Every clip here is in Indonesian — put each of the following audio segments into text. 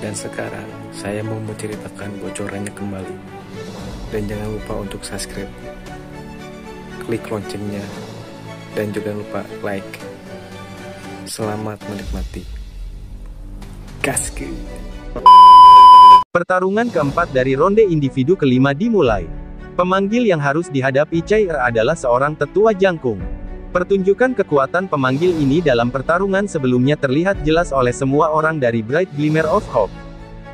Dan sekarang saya mau menceritakan bocorannya kembali. Dan jangan lupa untuk subscribe, klik loncengnya, dan juga lupa like. Selamat menikmati. Gaske. Pertarungan keempat dari ronde individu kelima dimulai. Pemanggil yang harus dihadapi Chai Er adalah seorang tetua jangkung. Pertunjukan kekuatan pemanggil ini dalam pertarungan sebelumnya terlihat jelas oleh semua orang dari Bright Glimmer of Hope.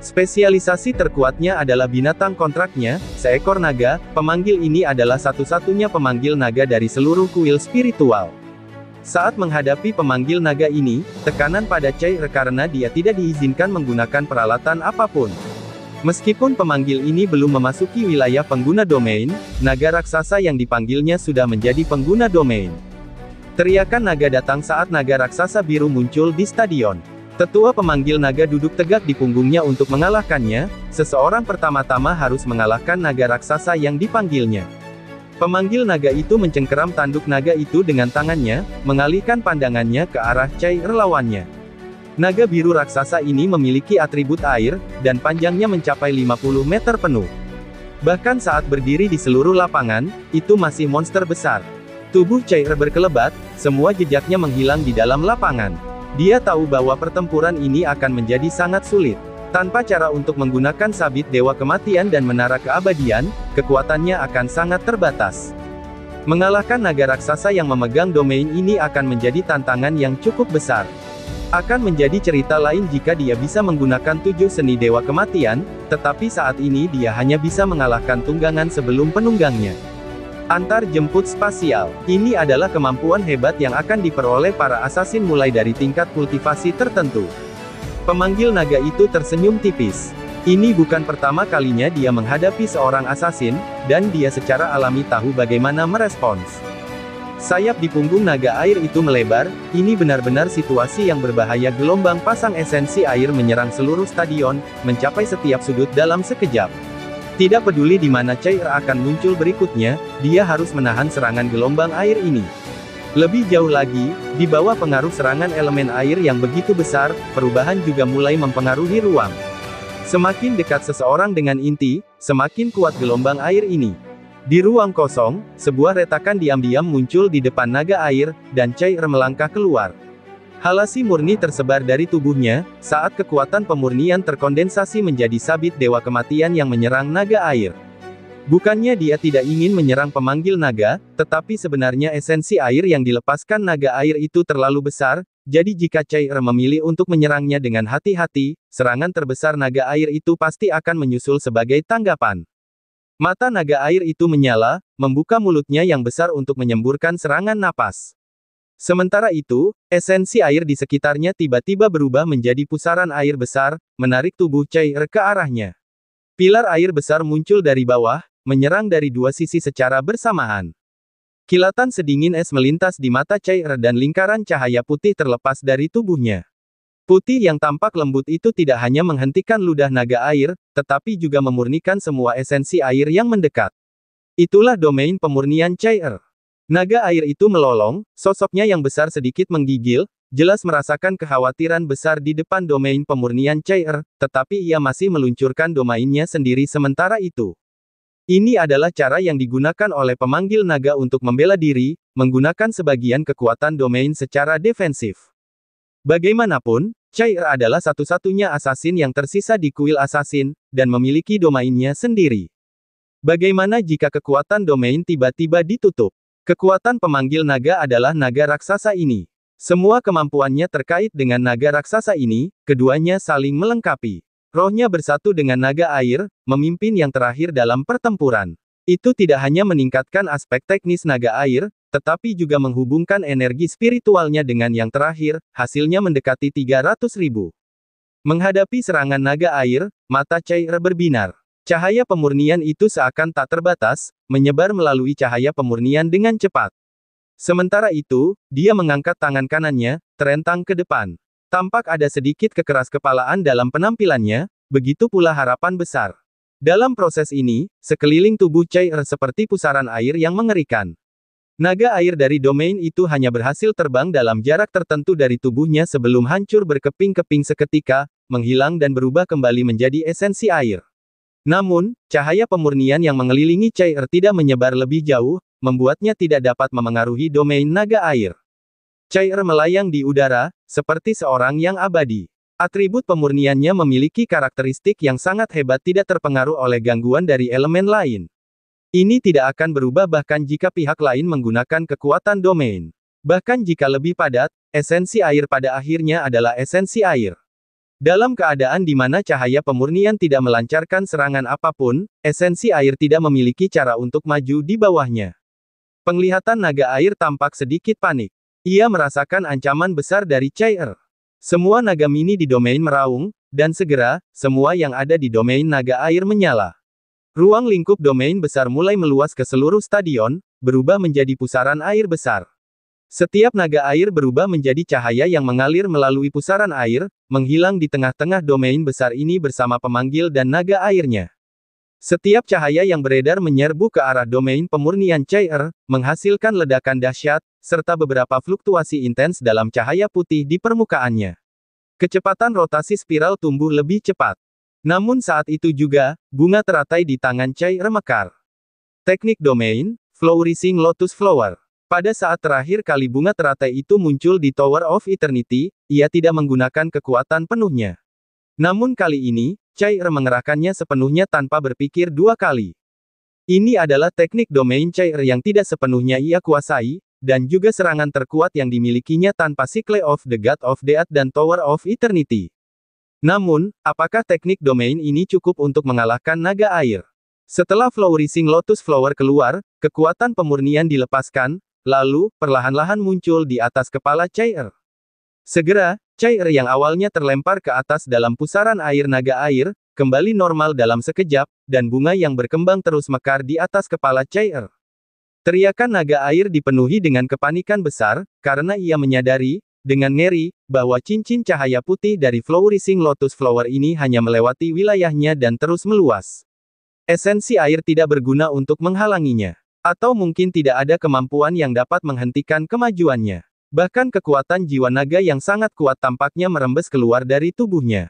Spesialisasi terkuatnya adalah binatang kontraknya, seekor naga, pemanggil ini adalah satu-satunya pemanggil naga dari seluruh kuil spiritual. Saat menghadapi pemanggil naga ini, tekanan pada Chai Er karena dia tidak diizinkan menggunakan peralatan apapun. Meskipun pemanggil ini belum memasuki wilayah pengguna domain, naga raksasa yang dipanggilnya sudah menjadi pengguna domain. Teriakan naga datang saat naga raksasa biru muncul di stadion. Tetua pemanggil naga duduk tegak di punggungnya untuk mengalahkannya, seseorang pertama-tama harus mengalahkan naga raksasa yang dipanggilnya. Pemanggil naga itu mencengkeram tanduk naga itu dengan tangannya, mengalihkan pandangannya ke arah cair relawannya. Naga biru raksasa ini memiliki atribut air, dan panjangnya mencapai 50 meter penuh. Bahkan saat berdiri di seluruh lapangan, itu masih monster besar. Tubuh Cair berkelebat, semua jejaknya menghilang di dalam lapangan. Dia tahu bahwa pertempuran ini akan menjadi sangat sulit. Tanpa cara untuk menggunakan sabit Dewa Kematian dan Menara Keabadian, kekuatannya akan sangat terbatas. Mengalahkan naga raksasa yang memegang domain ini akan menjadi tantangan yang cukup besar. Akan menjadi cerita lain jika dia bisa menggunakan tujuh seni dewa kematian, tetapi saat ini dia hanya bisa mengalahkan tunggangan sebelum penunggangnya. Antar jemput spasial. Ini adalah kemampuan hebat yang akan diperoleh para asasin mulai dari tingkat kultivasi tertentu. Pemanggil naga itu tersenyum tipis. Ini bukan pertama kalinya dia menghadapi seorang asasin, dan dia secara alami tahu bagaimana merespons. Sayap di punggung naga air itu melebar, ini benar-benar situasi yang berbahaya gelombang pasang esensi air menyerang seluruh stadion, mencapai setiap sudut dalam sekejap. Tidak peduli di mana cair akan muncul berikutnya, dia harus menahan serangan gelombang air ini. Lebih jauh lagi, di bawah pengaruh serangan elemen air yang begitu besar, perubahan juga mulai mempengaruhi ruang. Semakin dekat seseorang dengan inti, semakin kuat gelombang air ini. Di ruang kosong, sebuah retakan diam-diam muncul di depan naga air, dan cair melangkah keluar. Halasi murni tersebar dari tubuhnya, saat kekuatan pemurnian terkondensasi menjadi sabit dewa kematian yang menyerang naga air. Bukannya dia tidak ingin menyerang pemanggil naga, tetapi sebenarnya esensi air yang dilepaskan naga air itu terlalu besar, jadi jika cair memilih untuk menyerangnya dengan hati-hati, serangan terbesar naga air itu pasti akan menyusul sebagai tanggapan. Mata naga air itu menyala, membuka mulutnya yang besar untuk menyemburkan serangan napas. Sementara itu, esensi air di sekitarnya tiba-tiba berubah menjadi pusaran air besar, menarik tubuh Er ke arahnya. Pilar air besar muncul dari bawah, menyerang dari dua sisi secara bersamaan. Kilatan sedingin es melintas di mata Er dan lingkaran cahaya putih terlepas dari tubuhnya. Putih yang tampak lembut itu tidak hanya menghentikan ludah naga air, tetapi juga memurnikan semua esensi air yang mendekat. Itulah domain pemurnian cair. Naga air itu melolong, sosoknya yang besar sedikit menggigil, jelas merasakan kekhawatiran besar di depan domain pemurnian cair, tetapi ia masih meluncurkan domainnya sendiri sementara itu. Ini adalah cara yang digunakan oleh pemanggil naga untuk membela diri, menggunakan sebagian kekuatan domain secara defensif. Bagaimanapun, Chair adalah satu-satunya asasin yang tersisa di kuil Asasin dan memiliki domainnya sendiri. Bagaimana jika kekuatan domain tiba-tiba ditutup? Kekuatan pemanggil naga adalah naga raksasa ini. Semua kemampuannya terkait dengan naga raksasa ini, keduanya saling melengkapi. Rohnya bersatu dengan naga air, memimpin yang terakhir dalam pertempuran. Itu tidak hanya meningkatkan aspek teknis naga air, tetapi juga menghubungkan energi spiritualnya dengan yang terakhir, hasilnya mendekati 300 ribu. Menghadapi serangan naga air, mata Cair berbinar. Cahaya pemurnian itu seakan tak terbatas, menyebar melalui cahaya pemurnian dengan cepat. Sementara itu, dia mengangkat tangan kanannya, terentang ke depan. Tampak ada sedikit kekeras kepalaan dalam penampilannya, begitu pula harapan besar. Dalam proses ini, sekeliling tubuh Cair seperti pusaran air yang mengerikan. Naga air dari domain itu hanya berhasil terbang dalam jarak tertentu dari tubuhnya sebelum hancur berkeping-keping seketika, menghilang dan berubah kembali menjadi esensi air. Namun, cahaya pemurnian yang mengelilingi cair tidak menyebar lebih jauh, membuatnya tidak dapat memengaruhi domain naga air. Cair melayang di udara, seperti seorang yang abadi. Atribut pemurniannya memiliki karakteristik yang sangat hebat tidak terpengaruh oleh gangguan dari elemen lain. Ini tidak akan berubah bahkan jika pihak lain menggunakan kekuatan domain. Bahkan jika lebih padat, esensi air pada akhirnya adalah esensi air. Dalam keadaan di mana cahaya pemurnian tidak melancarkan serangan apapun, esensi air tidak memiliki cara untuk maju di bawahnya. Penglihatan naga air tampak sedikit panik. Ia merasakan ancaman besar dari Chair. Semua naga mini di domain meraung, dan segera, semua yang ada di domain naga air menyala. Ruang lingkup domain besar mulai meluas ke seluruh stadion, berubah menjadi pusaran air besar. Setiap naga air berubah menjadi cahaya yang mengalir melalui pusaran air, menghilang di tengah-tengah domain besar ini bersama pemanggil dan naga airnya. Setiap cahaya yang beredar menyerbu ke arah domain pemurnian cair, menghasilkan ledakan dahsyat, serta beberapa fluktuasi intens dalam cahaya putih di permukaannya. Kecepatan rotasi spiral tumbuh lebih cepat. Namun saat itu juga, bunga teratai di tangan Chai remekar. Teknik domain, Flourishing Lotus Flower. Pada saat terakhir kali bunga teratai itu muncul di Tower of Eternity, ia tidak menggunakan kekuatan penuhnya. Namun kali ini, Chai Er mengerahkannya sepenuhnya tanpa berpikir dua kali. Ini adalah teknik domain Chai er yang tidak sepenuhnya ia kuasai, dan juga serangan terkuat yang dimilikinya tanpa Sikle of the God of Death dan Tower of Eternity. Namun, apakah teknik domain ini cukup untuk mengalahkan naga air? Setelah Flourishing Lotus Flower keluar, kekuatan pemurnian dilepaskan, lalu, perlahan-lahan muncul di atas kepala Chair. Segera, Chair yang awalnya terlempar ke atas dalam pusaran air naga air, kembali normal dalam sekejap, dan bunga yang berkembang terus mekar di atas kepala Chair. Teriakan naga air dipenuhi dengan kepanikan besar, karena ia menyadari, dengan ngeri, bahwa cincin cahaya putih dari Flourishing Lotus Flower ini hanya melewati wilayahnya dan terus meluas. Esensi air tidak berguna untuk menghalanginya. Atau mungkin tidak ada kemampuan yang dapat menghentikan kemajuannya. Bahkan kekuatan jiwa naga yang sangat kuat tampaknya merembes keluar dari tubuhnya.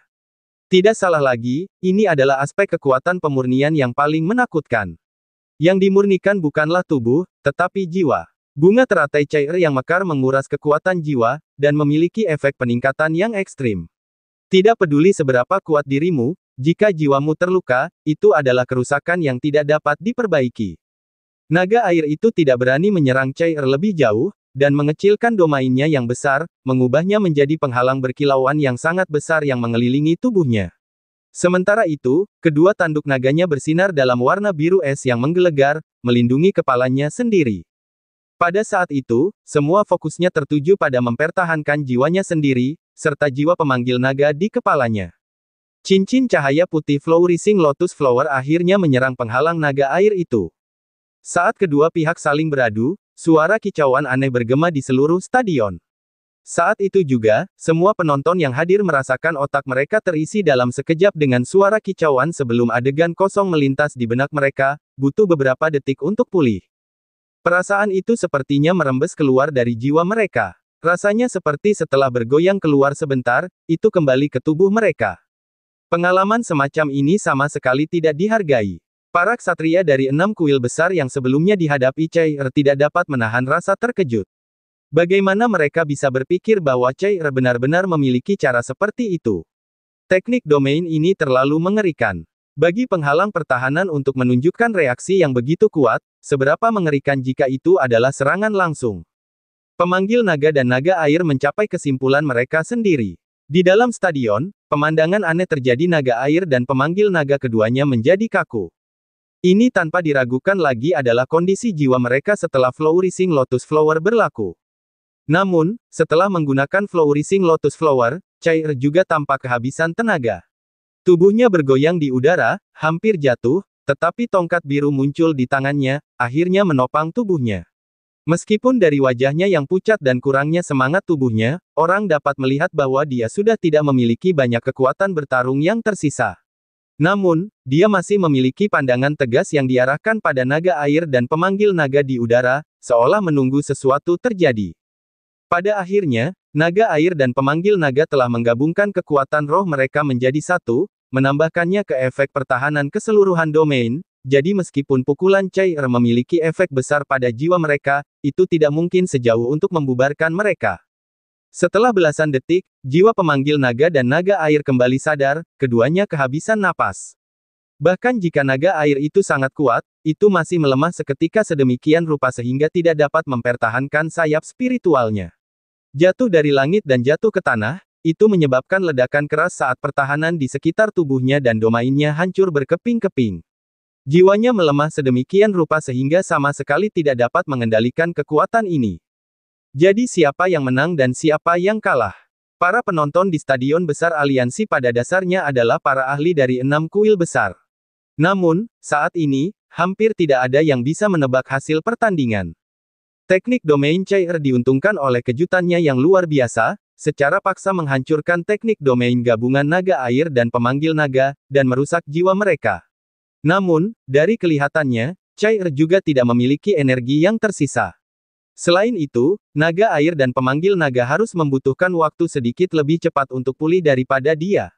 Tidak salah lagi, ini adalah aspek kekuatan pemurnian yang paling menakutkan. Yang dimurnikan bukanlah tubuh, tetapi jiwa. Bunga teratai cair yang mekar menguras kekuatan jiwa, dan memiliki efek peningkatan yang ekstrim. Tidak peduli seberapa kuat dirimu, jika jiwamu terluka, itu adalah kerusakan yang tidak dapat diperbaiki. Naga air itu tidak berani menyerang cair lebih jauh, dan mengecilkan domainnya yang besar, mengubahnya menjadi penghalang berkilauan yang sangat besar yang mengelilingi tubuhnya. Sementara itu, kedua tanduk naganya bersinar dalam warna biru es yang menggelegar, melindungi kepalanya sendiri. Pada saat itu, semua fokusnya tertuju pada mempertahankan jiwanya sendiri, serta jiwa pemanggil naga di kepalanya. Cincin cahaya putih Flourishing Lotus Flower akhirnya menyerang penghalang naga air itu. Saat kedua pihak saling beradu, suara kicauan aneh bergema di seluruh stadion. Saat itu juga, semua penonton yang hadir merasakan otak mereka terisi dalam sekejap dengan suara kicauan sebelum adegan kosong melintas di benak mereka, butuh beberapa detik untuk pulih. Perasaan itu sepertinya merembes keluar dari jiwa mereka. Rasanya seperti setelah bergoyang keluar sebentar, itu kembali ke tubuh mereka. Pengalaman semacam ini sama sekali tidak dihargai. Para ksatria dari enam kuil besar yang sebelumnya dihadapi Chair er tidak dapat menahan rasa terkejut. Bagaimana mereka bisa berpikir bahwa Chair er benar-benar memiliki cara seperti itu? Teknik domain ini terlalu mengerikan. Bagi penghalang pertahanan untuk menunjukkan reaksi yang begitu kuat, seberapa mengerikan jika itu adalah serangan langsung. Pemanggil naga dan naga air mencapai kesimpulan mereka sendiri. Di dalam stadion, pemandangan aneh terjadi naga air dan pemanggil naga keduanya menjadi kaku. Ini tanpa diragukan lagi adalah kondisi jiwa mereka setelah Flourishing Lotus Flower berlaku. Namun, setelah menggunakan Flourishing Lotus Flower, Cair juga tampak kehabisan tenaga. Tubuhnya bergoyang di udara, hampir jatuh, tetapi tongkat biru muncul di tangannya, akhirnya menopang tubuhnya. Meskipun dari wajahnya yang pucat dan kurangnya semangat tubuhnya, orang dapat melihat bahwa dia sudah tidak memiliki banyak kekuatan bertarung yang tersisa. Namun, dia masih memiliki pandangan tegas yang diarahkan pada naga air dan pemanggil naga di udara, seolah menunggu sesuatu terjadi. Pada akhirnya, naga air dan pemanggil naga telah menggabungkan kekuatan roh mereka menjadi satu, Menambahkannya ke efek pertahanan keseluruhan domain, jadi meskipun pukulan Cair er memiliki efek besar pada jiwa mereka, itu tidak mungkin sejauh untuk membubarkan mereka. Setelah belasan detik, jiwa pemanggil naga dan naga air kembali sadar, keduanya kehabisan napas. Bahkan jika naga air itu sangat kuat, itu masih melemah seketika sedemikian rupa sehingga tidak dapat mempertahankan sayap spiritualnya. Jatuh dari langit dan jatuh ke tanah, itu menyebabkan ledakan keras saat pertahanan di sekitar tubuhnya dan domainnya hancur berkeping-keping. Jiwanya melemah sedemikian rupa sehingga sama sekali tidak dapat mengendalikan kekuatan ini. Jadi siapa yang menang dan siapa yang kalah? Para penonton di Stadion Besar Aliansi pada dasarnya adalah para ahli dari enam kuil besar. Namun, saat ini, hampir tidak ada yang bisa menebak hasil pertandingan. Teknik domain cair diuntungkan oleh kejutannya yang luar biasa, secara paksa menghancurkan teknik domain gabungan naga air dan pemanggil naga, dan merusak jiwa mereka. Namun, dari kelihatannya, Cair juga tidak memiliki energi yang tersisa. Selain itu, naga air dan pemanggil naga harus membutuhkan waktu sedikit lebih cepat untuk pulih daripada dia.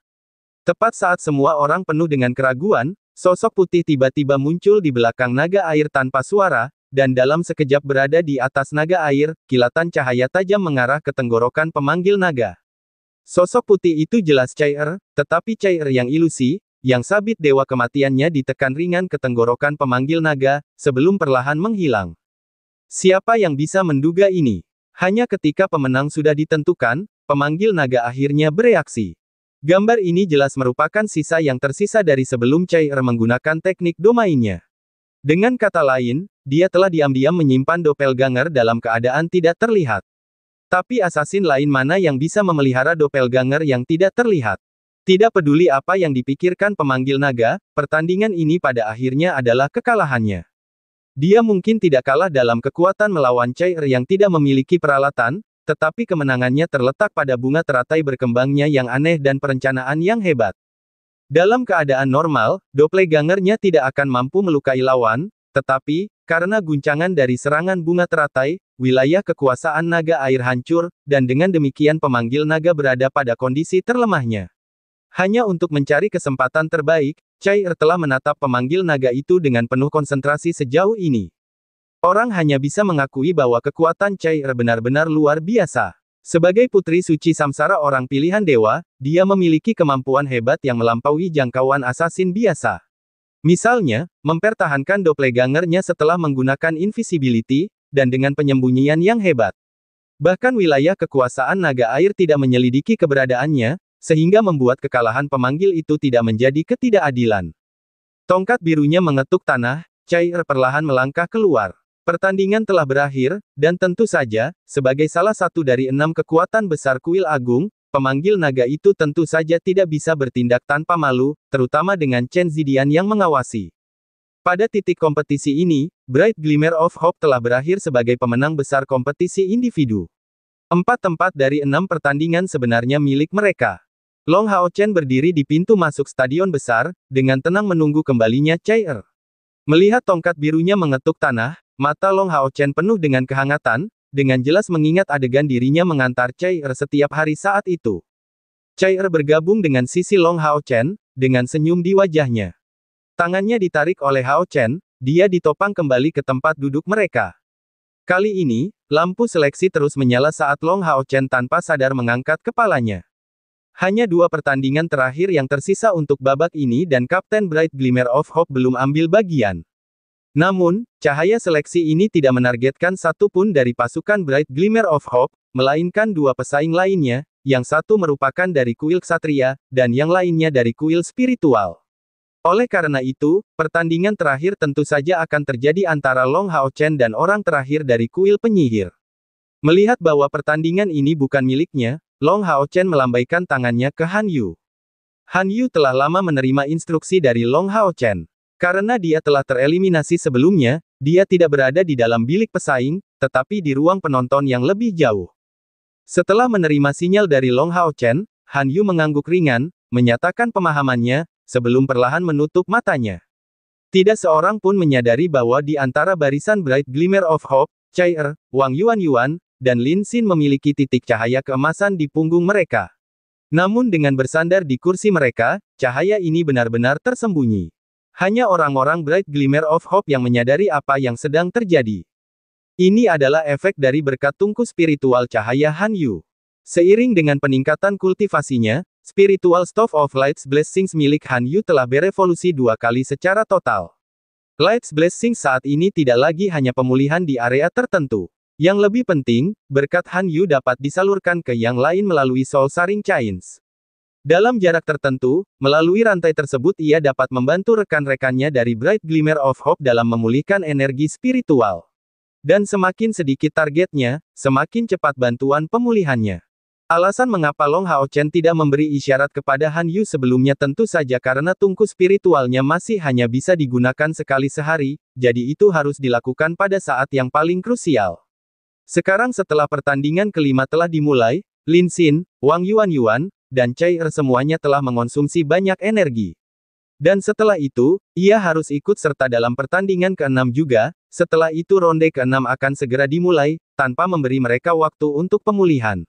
Tepat saat semua orang penuh dengan keraguan, sosok putih tiba-tiba muncul di belakang naga air tanpa suara, dan dalam sekejap berada di atas naga air, kilatan cahaya tajam mengarah ke tenggorokan pemanggil naga. Sosok putih itu jelas cair, er, tetapi cair er yang ilusi, yang sabit dewa kematiannya ditekan ringan ke tenggorokan pemanggil naga, sebelum perlahan menghilang. Siapa yang bisa menduga ini? Hanya ketika pemenang sudah ditentukan, pemanggil naga akhirnya bereaksi. Gambar ini jelas merupakan sisa yang tersisa dari sebelum Cair er menggunakan teknik domainnya. Dengan kata lain, dia telah diam-diam menyimpan doppelganger dalam keadaan tidak terlihat. Tapi asasin lain mana yang bisa memelihara doppelganger yang tidak terlihat? Tidak peduli apa yang dipikirkan pemanggil naga, pertandingan ini pada akhirnya adalah kekalahannya. Dia mungkin tidak kalah dalam kekuatan melawan Chair er yang tidak memiliki peralatan, tetapi kemenangannya terletak pada bunga teratai berkembangnya yang aneh dan perencanaan yang hebat. Dalam keadaan normal, doppelganger-nya tidak akan mampu melukai lawan, tetapi, karena guncangan dari serangan bunga teratai, wilayah kekuasaan naga air hancur, dan dengan demikian pemanggil naga berada pada kondisi terlemahnya. Hanya untuk mencari kesempatan terbaik, Chai Er telah menatap pemanggil naga itu dengan penuh konsentrasi sejauh ini. Orang hanya bisa mengakui bahwa kekuatan Chai Er benar-benar luar biasa. Sebagai putri suci samsara orang pilihan dewa, dia memiliki kemampuan hebat yang melampaui jangkauan asasin biasa. Misalnya, mempertahankan doppelgangernya setelah menggunakan invisibility, dan dengan penyembunyian yang hebat. Bahkan wilayah kekuasaan naga air tidak menyelidiki keberadaannya, sehingga membuat kekalahan pemanggil itu tidak menjadi ketidakadilan. Tongkat birunya mengetuk tanah, Cair er perlahan melangkah keluar. Pertandingan telah berakhir, dan tentu saja, sebagai salah satu dari enam kekuatan besar kuil agung, Pemanggil naga itu tentu saja tidak bisa bertindak tanpa malu, terutama dengan Chen Zidian yang mengawasi. Pada titik kompetisi ini, Bright Glimmer of Hope telah berakhir sebagai pemenang besar kompetisi individu. Empat tempat dari enam pertandingan sebenarnya milik mereka. Long Hao Chen berdiri di pintu masuk stadion besar, dengan tenang menunggu kembalinya Chai Er. Melihat tongkat birunya mengetuk tanah, mata Long Hao Chen penuh dengan kehangatan, dengan jelas mengingat adegan dirinya mengantar Chai Er setiap hari saat itu. Chai Er bergabung dengan sisi Long Hao Chen, dengan senyum di wajahnya. Tangannya ditarik oleh Hao Chen, dia ditopang kembali ke tempat duduk mereka. Kali ini, lampu seleksi terus menyala saat Long Hao Chen tanpa sadar mengangkat kepalanya. Hanya dua pertandingan terakhir yang tersisa untuk babak ini dan Kapten Bright Glimmer of Hope belum ambil bagian. Namun, cahaya seleksi ini tidak menargetkan satu pun dari pasukan Bright Glimmer of Hope, melainkan dua pesaing lainnya, yang satu merupakan dari kuil ksatria, dan yang lainnya dari kuil spiritual. Oleh karena itu, pertandingan terakhir tentu saja akan terjadi antara Long Hao Chen dan orang terakhir dari kuil penyihir. Melihat bahwa pertandingan ini bukan miliknya, Long Hao Chen melambaikan tangannya ke Han Yu. Han Yu telah lama menerima instruksi dari Long Hao Chen. Karena dia telah tereliminasi sebelumnya, dia tidak berada di dalam bilik pesaing, tetapi di ruang penonton yang lebih jauh. Setelah menerima sinyal dari Long Hao Chen, Han Yu mengangguk ringan, menyatakan pemahamannya, sebelum perlahan menutup matanya. Tidak seorang pun menyadari bahwa di antara barisan Bright Glimmer of Hope, Chai Er, Wang Yuan Yuan, dan Lin Xin memiliki titik cahaya keemasan di punggung mereka. Namun dengan bersandar di kursi mereka, cahaya ini benar-benar tersembunyi. Hanya orang-orang Bright Glimmer of Hope yang menyadari apa yang sedang terjadi. Ini adalah efek dari berkat tungku spiritual cahaya Han Yu. Seiring dengan peningkatan kultivasinya, spiritual stove of Lights Blessings milik Han Yu telah berevolusi dua kali secara total. Lights Blessings saat ini tidak lagi hanya pemulihan di area tertentu. Yang lebih penting, berkat Han Yu dapat disalurkan ke yang lain melalui Soul Saring Chains. Dalam jarak tertentu, melalui rantai tersebut ia dapat membantu rekan-rekannya dari Bright Glimmer of Hope dalam memulihkan energi spiritual. Dan semakin sedikit targetnya, semakin cepat bantuan pemulihannya. Alasan mengapa Long Hao Chen tidak memberi isyarat kepada Han Yu sebelumnya tentu saja karena tungku spiritualnya masih hanya bisa digunakan sekali sehari, jadi itu harus dilakukan pada saat yang paling krusial. Sekarang setelah pertandingan kelima telah dimulai, Lin Xin, Wang Yuan Yuan, dan Chai er semuanya telah mengonsumsi banyak energi. Dan setelah itu, ia harus ikut serta dalam pertandingan ke-6 juga, setelah itu ronde ke-6 akan segera dimulai, tanpa memberi mereka waktu untuk pemulihan.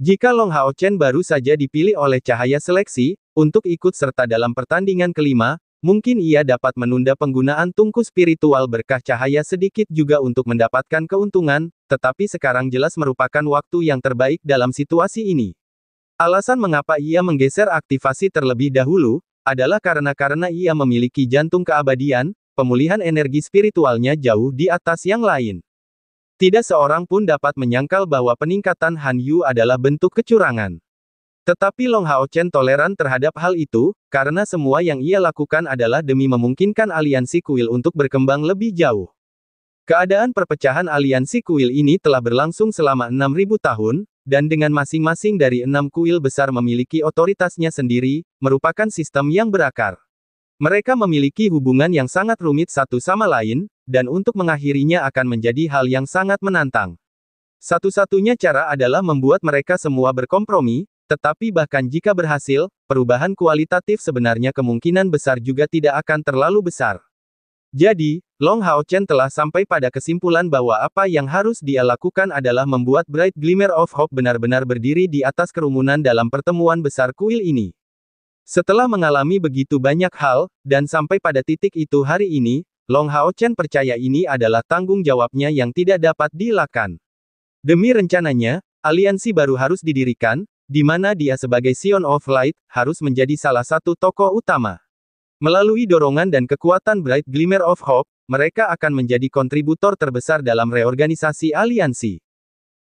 Jika Long Hao Chen baru saja dipilih oleh cahaya seleksi, untuk ikut serta dalam pertandingan kelima, mungkin ia dapat menunda penggunaan tungku spiritual berkah cahaya sedikit juga untuk mendapatkan keuntungan, tetapi sekarang jelas merupakan waktu yang terbaik dalam situasi ini. Alasan mengapa ia menggeser aktivasi terlebih dahulu, adalah karena karena ia memiliki jantung keabadian, pemulihan energi spiritualnya jauh di atas yang lain. Tidak seorang pun dapat menyangkal bahwa peningkatan Han Yu adalah bentuk kecurangan. Tetapi Long Hao Chen toleran terhadap hal itu, karena semua yang ia lakukan adalah demi memungkinkan aliansi kuil untuk berkembang lebih jauh. Keadaan perpecahan aliansi kuil ini telah berlangsung selama 6.000 tahun, dan dengan masing-masing dari enam kuil besar memiliki otoritasnya sendiri, merupakan sistem yang berakar. Mereka memiliki hubungan yang sangat rumit satu sama lain, dan untuk mengakhirinya akan menjadi hal yang sangat menantang. Satu-satunya cara adalah membuat mereka semua berkompromi, tetapi bahkan jika berhasil, perubahan kualitatif sebenarnya kemungkinan besar juga tidak akan terlalu besar. Jadi, Long Hao Chen telah sampai pada kesimpulan bahwa apa yang harus dia lakukan adalah membuat Bright Glimmer of Hope benar-benar berdiri di atas kerumunan dalam pertemuan besar kuil ini. Setelah mengalami begitu banyak hal, dan sampai pada titik itu hari ini, Long Hao Chen percaya ini adalah tanggung jawabnya yang tidak dapat dilakukan. Demi rencananya, aliansi baru harus didirikan, di mana dia sebagai Sion of Light, harus menjadi salah satu tokoh utama. Melalui dorongan dan kekuatan Bright Glimmer of Hope, mereka akan menjadi kontributor terbesar dalam reorganisasi aliansi.